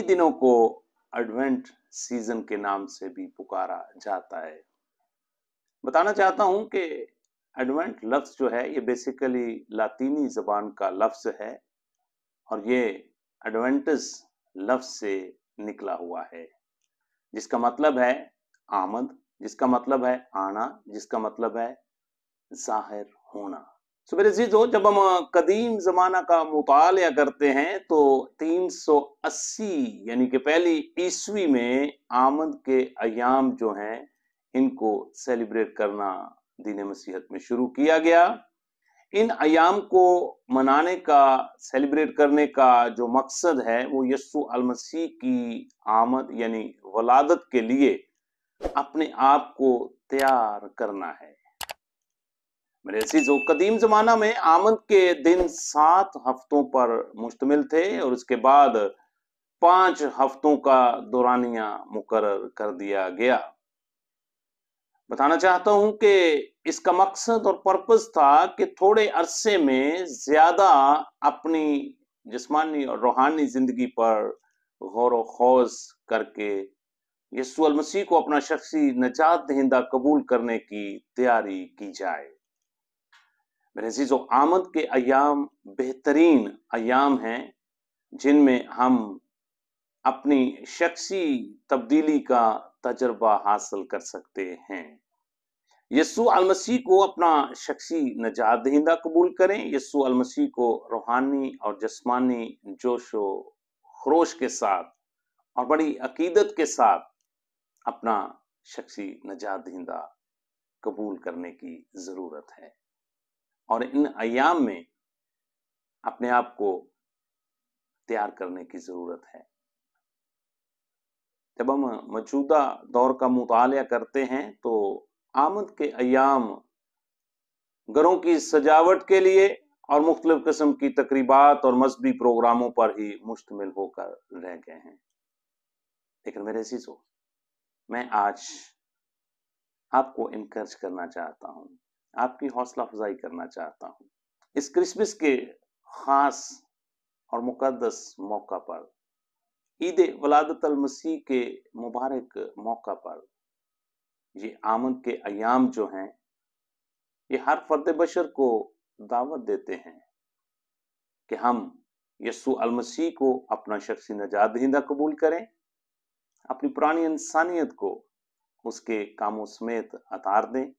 दिनों को advent season के नाम से भी पुकारा जाता है बताना चाहता हूं कि एडवेंट लफ्ज जो है ये बेसिकली लातीनी जबान का लफ्ज है और ये एडवेंटस लफ्ज से निकला हुआ है जिसका मतलब है आमद जिसका मतलब है आना जिसका मतलब है जाहिर होना तो मेरे जीजो जब हम कदीम ज़माना का मुताल करते हैं तो 380 यानी कि पहली ईस्वी में आमद के अयाम जो हैं इनको सेलिब्रेट करना दीन मसीहत में शुरू किया गया इन अयाम को मनाने का सेलिब्रेट करने का जो मकसद है वो यस्सु अलमसी की आमद यानी वलादत के लिए अपने आप को तैयार करना है मेरे जो कदीम जमाना में आमद के दिन सात हफ्तों पर मुश्तमिल थे और उसके बाद पांच हफ्तों का दौरानिया मुकर कर दिया गया बताना चाहता हूं कि इसका मकसद और पर्पज था कि थोड़े अरसे में ज्यादा अपनी जिसमानी और रूहानी जिंदगी पर गौर वौज करके यसूअल मसीह को अपना शख्सी नजात दहिंदा कबूल करने की तैयारी की जाए वैसे आमद के अयाम बेहतरीन अयाम हैं जिनमें हम अपनी शख्सी तब्दीली का तजर्बा हासिल कर सकते हैं यसु अलमसी को अपना शख्सी नजात दहिंदा कबूल करें यसु अलमसी को रूहानी और जस्मानी जोशो खरोश के साथ और बड़ी अकीदत के साथ अपना शख्सी नजात दहिंदा कबूल करने की ज़रूरत है और इन अयाम में अपने आप को तैयार करने की ज़रूरत है जब हम मौजूदा दौर का मुताल करते हैं तो आमद के अयाम घरों की सजावट के लिए और मुख्तलिफ किस्म की तकरीबात और मजहबी प्रोग्रामों पर ही मुश्तमिल होकर रह गए हैं लेकिन मेरे चीज़ों मैं आज आपको इनक्रेज करना चाहता हूं आपकी हौसला अफजाई करना चाहता हूँ इस क्रिसमस के ख़ास और मुकदस मौका पर ईद वलादत मसीह के मुबारक मौका पर ये आमद के अयाम जो हैं ये हर फर्द बशर को दावत देते हैं कि हम यसु अलमसीह को अपना शख्सी नजात दहिंदा कबूल करें अपनी पुरानी इंसानियत को उसके कामों समेत अतार दें